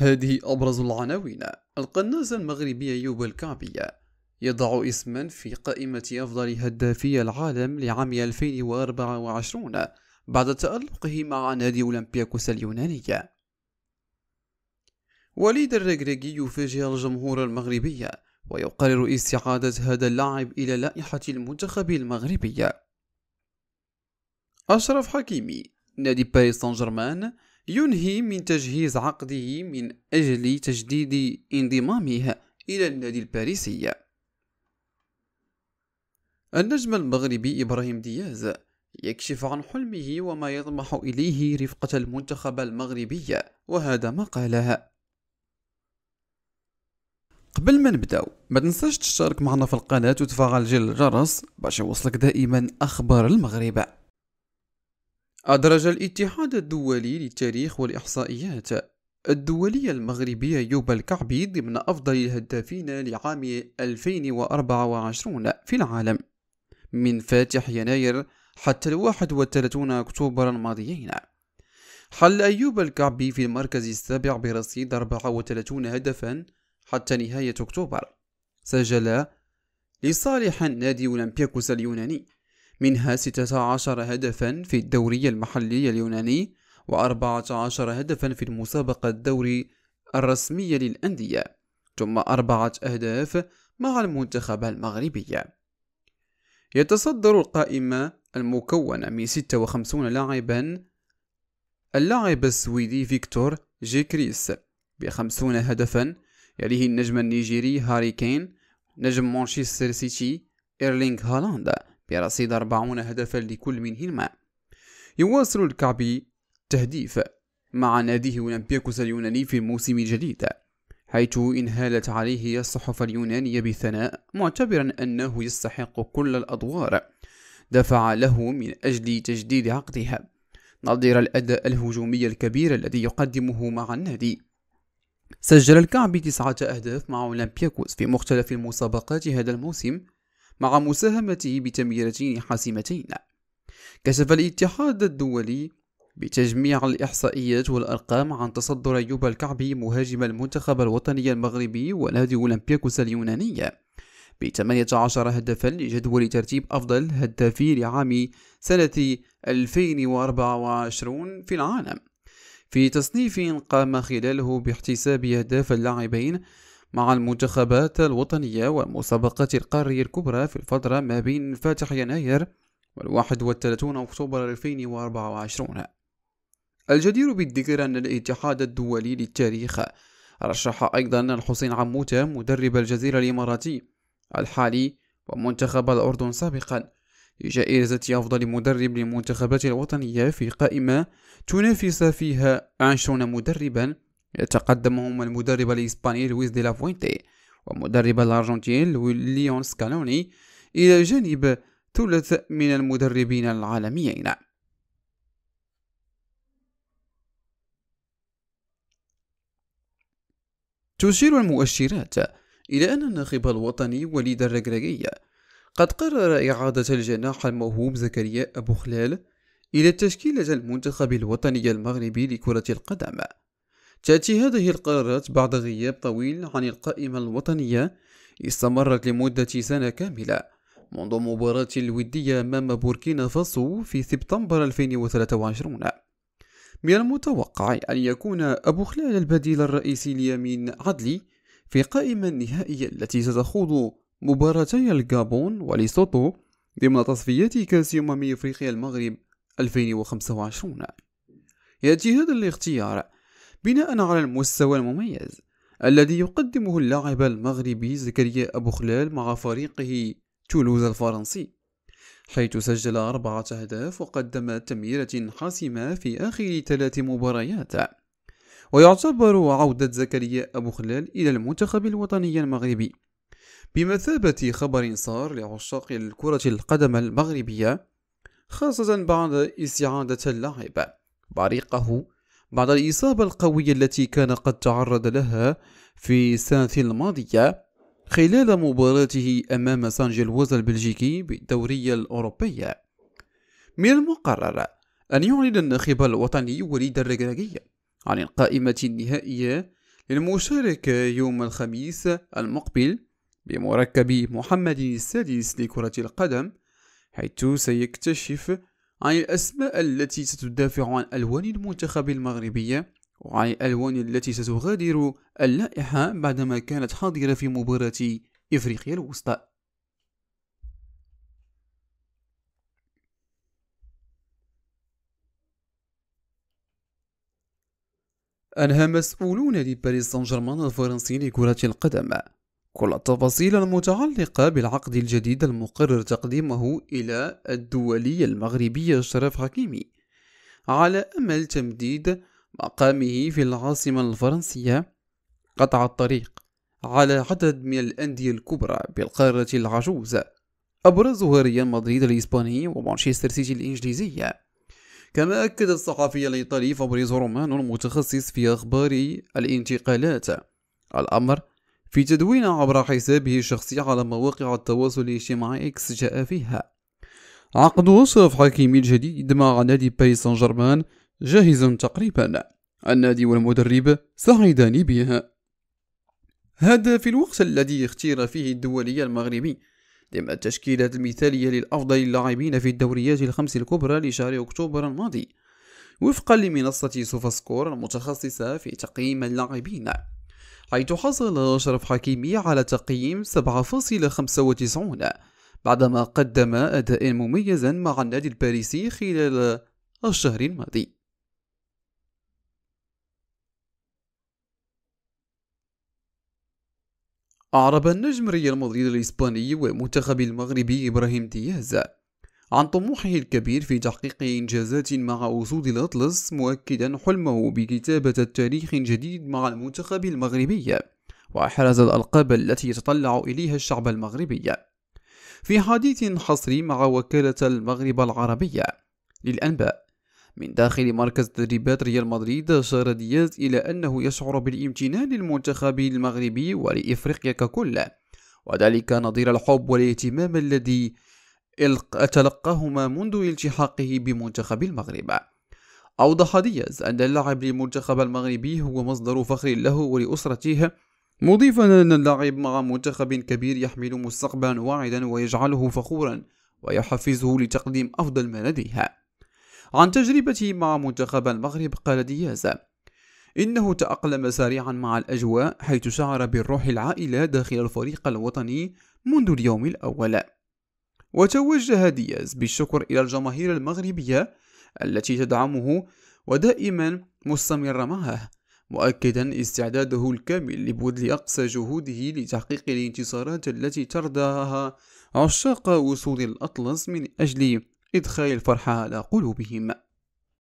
هذه أبرز العناوين القناص المغربي أيوب الكعبية يضع اسما في قائمة أفضل هدافي العالم لعام 2024 بعد تألقه مع نادي أولمبياكوس اليونانية وليد الرجرجي يفاجئ الجمهور المغربي ويقرر استعادة هذا اللاعب إلى لائحة المنتخب المغربي أشرف حكيمي نادي باريس سان جيرمان ينهي من تجهيز عقده من أجل تجديد انضمامه إلى النادي الباريسي النجم المغربي إبراهيم دياز يكشف عن حلمه وما يطمح إليه رفقة المنتخب المغربي وهذا ما قاله قبل ما نبداو ما تنساش تشترك معنا في القناة وتفعل جل الجرس باش يوصلك دائما أخبار المغرب أدرج الاتحاد الدولي للتاريخ والإحصائيات الدولية المغربية أيوب الكعبي ضمن أفضل الهدافين لعام 2024 في العالم من فاتح يناير حتى الواحد والثلاثون أكتوبر الماضيين حل أيوب الكعبي في المركز السابع برصيد 34 هدفا حتى نهاية أكتوبر سجل لصالح النادي أولمبياكوس اليوناني منها 16 هدفا في الدوري المحلي اليوناني و14 هدفا في المسابقة الدوري الرسمية للأندية ثم أربعة أهداف مع المنتخب المغربي يتصدر القائمة المكونة من 56 لاعبا اللاعب السويدي فيكتور جيكريس 50 هدفا يليه النجم النيجيري هاري كين نجم مانشستر سيتي إيرلينغ هالاند برصيد 40 هدفا لكل منهما يواصل الكعبي تهديف مع ناديه أولمبياكوس اليوناني في الموسم الجديد حيث انهالت عليه الصحف اليونانية بالثناء معتبرا أنه يستحق كل الأدوار دفع له من أجل تجديد عقدها نظير الأداء الهجومي الكبير الذي يقدمه مع النادي سجل الكعبي تسعة أهداف مع أولمبياكوس في مختلف المسابقات هذا الموسم مع مساهمته بتمريرتين حاسمتين كشف الاتحاد الدولي بتجميع الإحصائيات والأرقام عن تصدر أيوب الكعبي مهاجم المنتخب الوطني المغربي ونادي أولمبياكوس اليوناني ب 18 هدفا لجدول ترتيب أفضل هدافي لعام سنة 2024 في العالم في تصنيف قام خلاله باحتساب أهداف اللاعبين مع المنتخبات الوطنية والمسابقات القارية الكبرى في الفترة ما بين فاتح يناير والواحد والثلاثون أكتوبر 2024 الجدير بالذكر أن الاتحاد الدولي للتاريخ رشح أيضا الحسين عموتة مدرب الجزيرة الإماراتي الحالي ومنتخب الأردن سابقا لجائزة أفضل مدرب للمنتخبات الوطنية في قائمة تنافس فيها عشرون مدربا يتقدمهم المدرب الإسباني لويس دي لافوينتي ومدرب الأرجنتين ليون سكالوني إلى جانب ثلث من المدربين العالميين تشير المؤشرات إلى أن الناخب الوطني وليد الركراكي قد قرر إعادة الجناح الموهوب زكريا أبو خلال إلى تشكيلة المنتخب الوطني المغربي لكرة القدم تأتي هذه القرارات بعد غياب طويل عن القائمة الوطنية استمرت لمدة سنة كاملة منذ مباراة الودية أمام بوركينا فاسو في سبتمبر 2023 من المتوقع أن يكون أبو خلال البديل الرئيسي ليمين عدلي في القائمة النهائية التي ستخوض مباراتي الجابون وليسوتو ضمن تصفيات كأس أمم أفريقيا المغرب 2025 يأتي هذا الاختيار بناء على المستوى المميز الذي يقدمه اللاعب المغربي زكريا أبو خلال مع فريقه تولوز الفرنسي حيث سجل أربعة أهداف وقدم تمريرة حاسمة في آخر ثلاث مباريات ويعتبر عودة زكريا أبو خلال إلى المنتخب الوطني المغربي بمثابة خبر صار لعشاق الكرة القدم المغربية خاصة بعد استعادة اللاعب بريقه بعد الإصابة القوية التي كان قد تعرض لها في السنة الماضية خلال مباراته أمام سان جيلوز البلجيكي بالدورية الأوروبية من المقرر أن يعلن الناخب الوطني وليد الركراكي عن القائمة النهائية للمشاركة يوم الخميس المقبل بمركب محمد السادس لكرة القدم حيث سيكتشف عن الأسماء التي ستدافع عن ألوان المنتخب المغربية وعن الألوان التي ستغادر اللائحة بعدما كانت حاضرة في مباراة إفريقيا الوسطى أنهى مسؤولون لباريس سان جيرمان الفرنسي لكرة القدم كل التفاصيل المتعلقة بالعقد الجديد المقرر تقديمه إلى الدولية المغربية شرف حكيمي على أمل تمديد مقامه في العاصمة الفرنسية قطع الطريق على عدد من الأندية الكبرى بالقارة العجوز أبرزها ريال مدريد الإسباني ومانشستر سيتي الإنجليزية كما أكد الصحفي الإيطالي فابريزو رومانو المتخصص في أخبار الانتقالات الأمر في تدوينه عبر حسابه الشخصي على مواقع التواصل الاجتماعي إكس جاء فيها عقد وصف حكيمي الجديد مع نادي باريس سان جيرمان جاهز تقريبا النادي والمدرب سعيدان به هذا في الوقت الذي اختير فيه الدولي المغربي لما التشكيلات المثالية للأفضل اللاعبين في الدوريات الخمس الكبرى لشهر أكتوبر الماضي وفقا لمنصة سوفاسكور المتخصصة في تقييم اللاعبين حيث حصل أشرف حكيمي على تقييم 7.95 بعدما قدم أداء مميزا مع النادي الباريسي خلال الشهر الماضي أعرب النجم ريال مدريد الإسباني والمنتخب المغربي إبراهيم دياز عن طموحه الكبير في تحقيق إنجازات مع وجود الأطلس مؤكدا حلمه بكتابة التاريخ الجديد مع المنتخب المغربي وأحرز الألقاب التي يتطلع إليها الشعب المغربي في حديث حصري مع وكالة المغرب العربية للأنباء من داخل مركز تدريبات ريال مدريد أشار دياز إلى أنه يشعر بالامتنان للمنتخب المغربي ولإفريقيا ككل وذلك نظير الحب والاهتمام الذي تلقاهما منذ التحاقه بمنتخب المغرب أوضح دياز أن اللاعب للمنتخب المغربي هو مصدر فخر له ولأسرته مضيفا أن اللاعب مع منتخب كبير يحمل مستقبلا واعدا ويجعله فخورا ويحفزه لتقديم أفضل ما لديها عن تجربته مع منتخب المغرب قال دياز إنه تأقلم سريعا مع الأجواء حيث شعر بالروح العائلة داخل الفريق الوطني منذ اليوم الأول وتوجه دياز بالشكر إلى الجماهير المغربية التي تدعمه ودائما مستمرة معه مؤكدا استعداده الكامل لبذل أقصى جهوده لتحقيق الانتصارات التي ترضاها عشاق وصول الأطلس من أجل إدخال الفرحة على قلوبهم